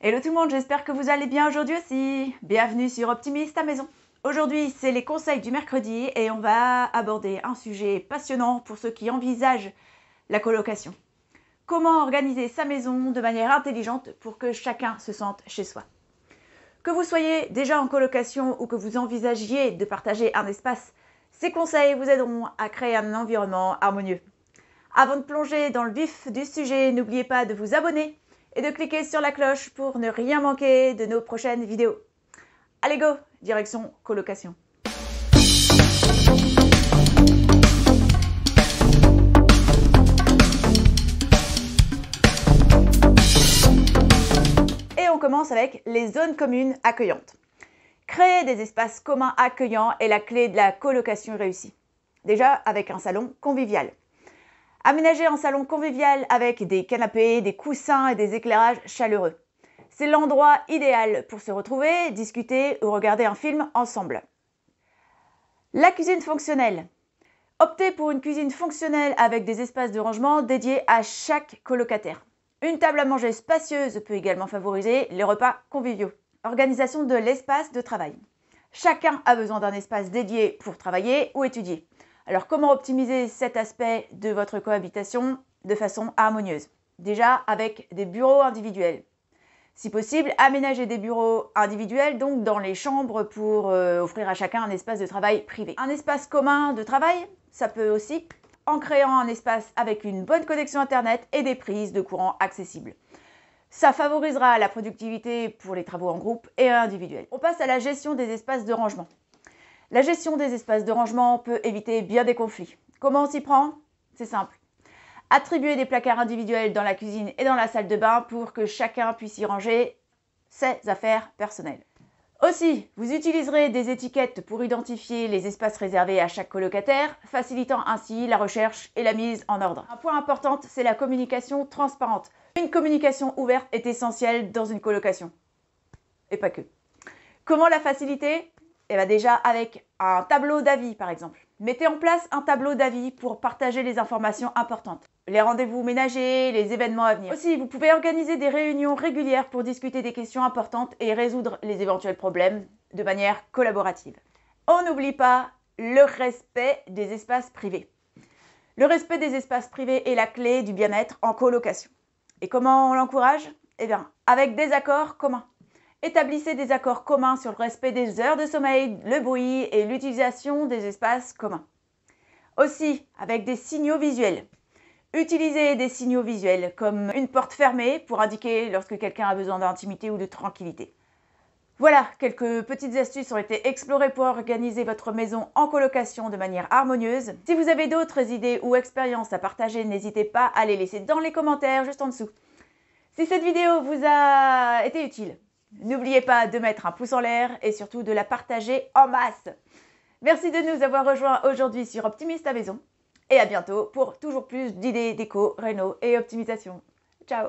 Hello tout le monde, j'espère que vous allez bien aujourd'hui aussi. Bienvenue sur Optimiste à maison. Aujourd'hui, c'est les conseils du mercredi et on va aborder un sujet passionnant pour ceux qui envisagent la colocation. Comment organiser sa maison de manière intelligente pour que chacun se sente chez soi. Que vous soyez déjà en colocation ou que vous envisagiez de partager un espace, ces conseils vous aideront à créer un environnement harmonieux. Avant de plonger dans le vif du sujet, n'oubliez pas de vous abonner et de cliquer sur la cloche pour ne rien manquer de nos prochaines vidéos. Allez go, direction colocation. Et on commence avec les zones communes accueillantes. Créer des espaces communs accueillants est la clé de la colocation réussie. Déjà avec un salon convivial. Aménager un salon convivial avec des canapés, des coussins et des éclairages chaleureux. C'est l'endroit idéal pour se retrouver, discuter ou regarder un film ensemble. La cuisine fonctionnelle. Optez pour une cuisine fonctionnelle avec des espaces de rangement dédiés à chaque colocataire. Une table à manger spacieuse peut également favoriser les repas conviviaux. Organisation de l'espace de travail. Chacun a besoin d'un espace dédié pour travailler ou étudier. Alors comment optimiser cet aspect de votre cohabitation de façon harmonieuse Déjà avec des bureaux individuels. Si possible, aménager des bureaux individuels, donc dans les chambres, pour euh, offrir à chacun un espace de travail privé. Un espace commun de travail, ça peut aussi, en créant un espace avec une bonne connexion Internet et des prises de courant accessibles. Ça favorisera la productivité pour les travaux en groupe et individuels. On passe à la gestion des espaces de rangement. La gestion des espaces de rangement peut éviter bien des conflits. Comment on s'y prend C'est simple. Attribuer des placards individuels dans la cuisine et dans la salle de bain pour que chacun puisse y ranger ses affaires personnelles. Aussi, vous utiliserez des étiquettes pour identifier les espaces réservés à chaque colocataire, facilitant ainsi la recherche et la mise en ordre. Un point important, c'est la communication transparente. Une communication ouverte est essentielle dans une colocation. Et pas que. Comment la faciliter eh bien déjà avec un tableau d'avis par exemple. Mettez en place un tableau d'avis pour partager les informations importantes. Les rendez-vous ménagers, les événements à venir. Aussi, vous pouvez organiser des réunions régulières pour discuter des questions importantes et résoudre les éventuels problèmes de manière collaborative. On n'oublie pas le respect des espaces privés. Le respect des espaces privés est la clé du bien-être en colocation. Et comment on l'encourage Eh bien, avec des accords communs. Établissez des accords communs sur le respect des heures de sommeil, le bruit et l'utilisation des espaces communs. Aussi, avec des signaux visuels. Utilisez des signaux visuels comme une porte fermée pour indiquer lorsque quelqu'un a besoin d'intimité ou de tranquillité. Voilà, quelques petites astuces ont été explorées pour organiser votre maison en colocation de manière harmonieuse. Si vous avez d'autres idées ou expériences à partager, n'hésitez pas à les laisser dans les commentaires juste en dessous. Si cette vidéo vous a été utile, N'oubliez pas de mettre un pouce en l'air et surtout de la partager en masse. Merci de nous avoir rejoints aujourd'hui sur Optimiste à Maison et à bientôt pour toujours plus d'idées déco, réno et optimisation. Ciao